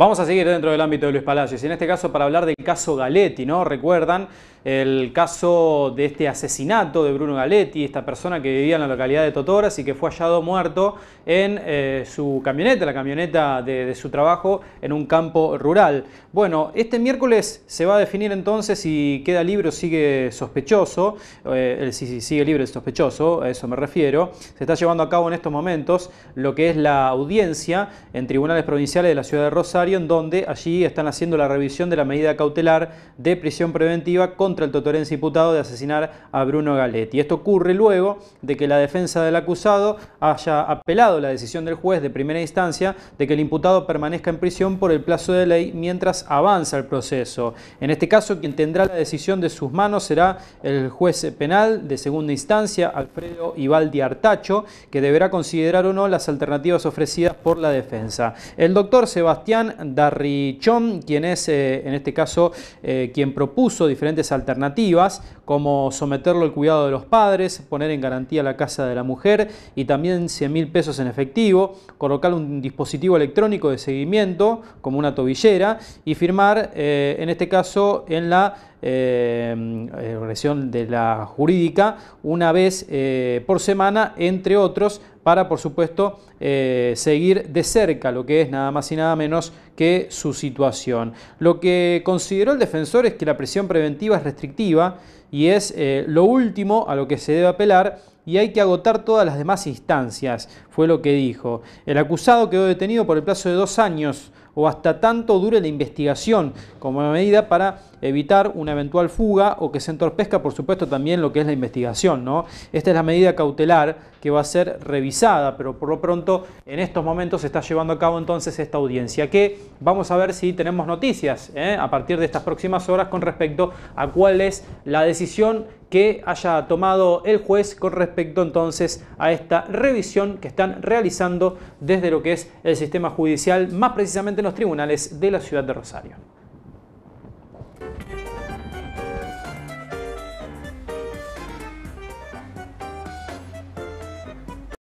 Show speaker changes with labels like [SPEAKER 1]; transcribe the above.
[SPEAKER 1] Vamos a seguir dentro del ámbito de Luis Palacios y en este caso para hablar del caso Galetti, ¿no? Recuerdan el caso de este asesinato de Bruno Galetti, esta persona que vivía en la localidad de Totoras y que fue hallado muerto en eh, su camioneta, la camioneta de, su trabajo en un campo rural. Bueno, este miércoles se va a definir entonces si queda libre o sigue sospechoso, eh, si sigue libre el sospechoso, a eso me refiero. Se está llevando a cabo en estos momentos lo que es la audiencia en tribunales provinciales de la ciudad de Rosario en donde allí están haciendo la revisión de la medida cautelar de prisión preventiva contra el totorense imputado de asesinar a Bruno Galetti. Esto ocurre luego de que la defensa del acusado haya apelado la decisión del juez de primera instancia de que el imputado permanezca en prisión por el plazo de ley mientras avanza el proceso. En este caso, quien tendrá la decisión de sus manos será el juez penal de segunda instancia, Alfredo Ibaldi Artacho, que deberá considerar o no las alternativas ofrecidas por la defensa. El doctor Sebastián Darry Darrichón, quien es eh, en este caso eh, quien propuso diferentes alternativas como someterlo al cuidado de los padres, poner en garantía la casa de la mujer y también 100 mil pesos en efectivo, colocar un dispositivo electrónico de seguimiento como una tobillera y firmar eh, en este caso en la Em, eh, de la jurídica, una vez eh, por semana, entre otros, para, por supuesto, eh, seguir de cerca lo que es nada más y nada menos que su situación. Lo que consideró el defensor es que la presión preventiva es restrictiva y es eh, lo último a lo que se debe apelar y hay que agotar todas las demás instancias, fue lo que dijo. El acusado quedó detenido por el plazo de dos años o hasta tanto dure la investigación, como medida para evitar una eventual fuga o que se entorpezca, por supuesto, también lo que es la investigación. ¿no? Esta es la medida cautelar que va a ser revisada, pero por lo pronto en estos momentos se está llevando a cabo entonces esta audiencia, que vamos a ver si tenemos noticias ¿eh? a partir de estas próximas horas con respecto a cuál es la decisión que haya tomado el juez con respecto entonces a esta revisión que están realizando desde lo que es el sistema judicial, más precisamente en los tribunales de la ciudad de Rosario.